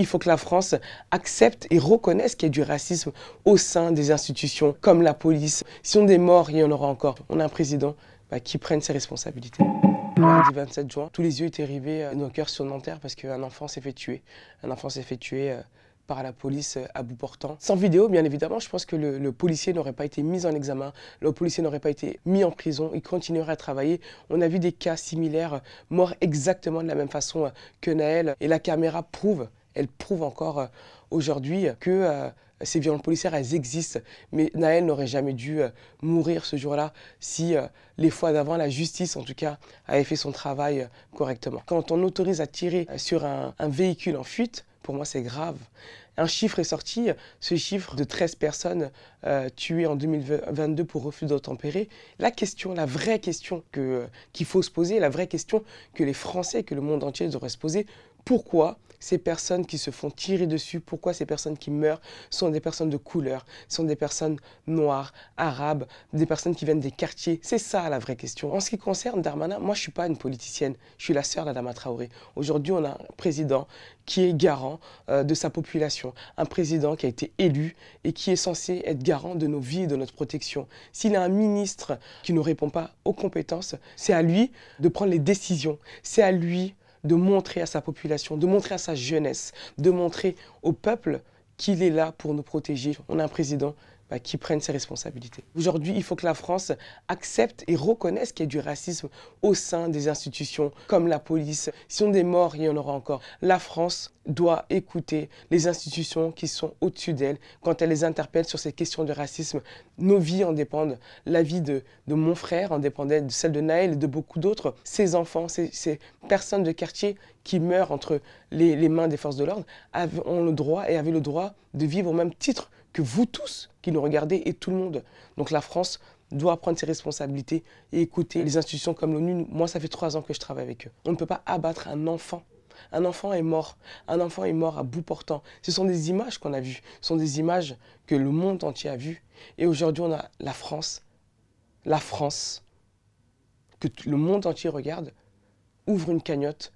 il faut que la France accepte et reconnaisse qu'il y a du racisme au sein des institutions comme la police. Si on est morts, il y en aura encore. On a un président bah, qui prenne ses responsabilités. Le 27 juin, tous les yeux étaient rivés, euh, nos cœurs sur Nanterre parce qu'un enfant s'est fait tuer. Un enfant s'est fait tuer. Euh, par la police euh, à bout portant. Sans vidéo, bien évidemment, je pense que le, le policier n'aurait pas été mis en examen, le policier n'aurait pas été mis en prison, il continuerait à travailler. On a vu des cas similaires, morts exactement de la même façon que Naël, et la caméra prouve elle prouve encore euh, aujourd'hui que euh, ces violences policières, elles existent. Mais Naël n'aurait jamais dû euh, mourir ce jour-là si les fois d'avant, la justice en tout cas, avait fait son travail correctement. Quand on autorise à tirer sur un, véhicule en fuite, pour moi c'est grave. Un chiffre est sorti, ce chiffre de 13 personnes tuées en 2022 pour refus d'obtempérer. La question, la vraie question qu'il faut se poser, la vraie question que les Français, que le monde entier devrait se poser, pourquoi ces personnes qui se font tirer dessus, pourquoi ces personnes qui meurent sont des personnes de couleur, sont des personnes noires, arabes, des personnes qui viennent des quartiers. C'est ça la vraie question. En ce qui concerne Darmanin, moi je ne suis pas une politicienne, je suis la sœur d'Adama Traoré. Aujourd'hui, on a un président qui est garant euh, de sa population, un président qui a été élu et qui est censé être garant de nos vies et de notre protection. S'il a un ministre qui ne répond pas aux compétences, c'est à lui de prendre les décisions, c'est à lui de montrer à sa population, de montrer à sa jeunesse, de montrer au peuple qu'il est là pour nous protéger. On a un président bah, qui prennent ses responsabilités. Aujourd'hui, il faut que la France accepte et reconnaisse qu'il y a du racisme au sein des institutions comme la police. Si on des morts, il y en aura encore. La France doit écouter les institutions qui sont au-dessus d'elle quand elle les interpelle sur ces questions de racisme. Nos vies en dépendent. La vie de, mon frère en dépendait, de celle de Naël et de beaucoup d'autres. Ces enfants, ces, personnes de quartier qui meurent entre les, les mains des forces de l'ordre ont le droit et avaient le droit de vivre au même titre que vous tous qui nous regardez et tout le monde. Donc la France doit prendre ses responsabilités et écouter les institutions comme l'ONU. Moi, ça fait trois ans que je travaille avec eux. On ne peut pas abattre un enfant. Un enfant est mort. Un enfant est mort à bout portant. Ce sont des images qu'on a vues. Ce sont des images que le monde entier a vues. Et aujourd'hui, on a la France. La France, que le monde entier regarde, ouvre une cagnotte.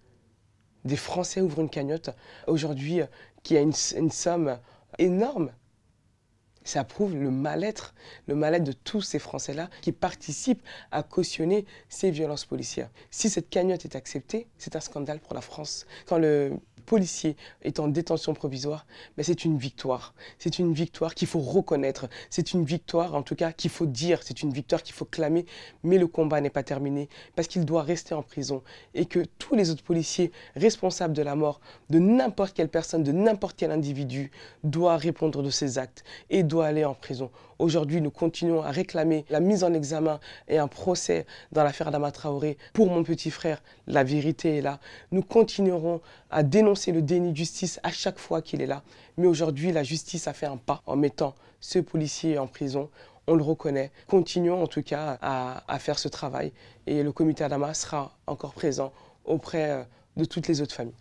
Des Français ouvrent une cagnotte aujourd'hui euh, qui a une somme énorme ça prouve le mal-être, le mal-être de tous ces Français-là qui participent à cautionner ces violences policières. Si cette cagnotte est acceptée, c'est un scandale pour la France policier est en détention provisoire, mais c'est une victoire. C'est une victoire qu'il faut reconnaître. C'est une victoire, en tout cas, qu'il faut dire. C'est une victoire qu'il faut clamer. Mais le combat n'est pas terminé parce qu'il doit rester en prison et que tous les autres policiers responsables de la mort de n'importe quelle personne, de n'importe quel individu, doivent répondre de ces actes et doivent aller en prison. Aujourd'hui, nous continuons à réclamer la mise en examen et un procès dans l'affaire Adama Traoré pour mon petit frère. La vérité est là. Nous continuerons à dénoncer le déni de justice à chaque fois qu'il est là. Mais aujourd'hui, la justice a fait un pas en mettant ce policier en prison on le reconnaît. Continuons en tout cas à, faire ce travail et le comité Adama sera encore présent auprès euh, de toutes les autres familles.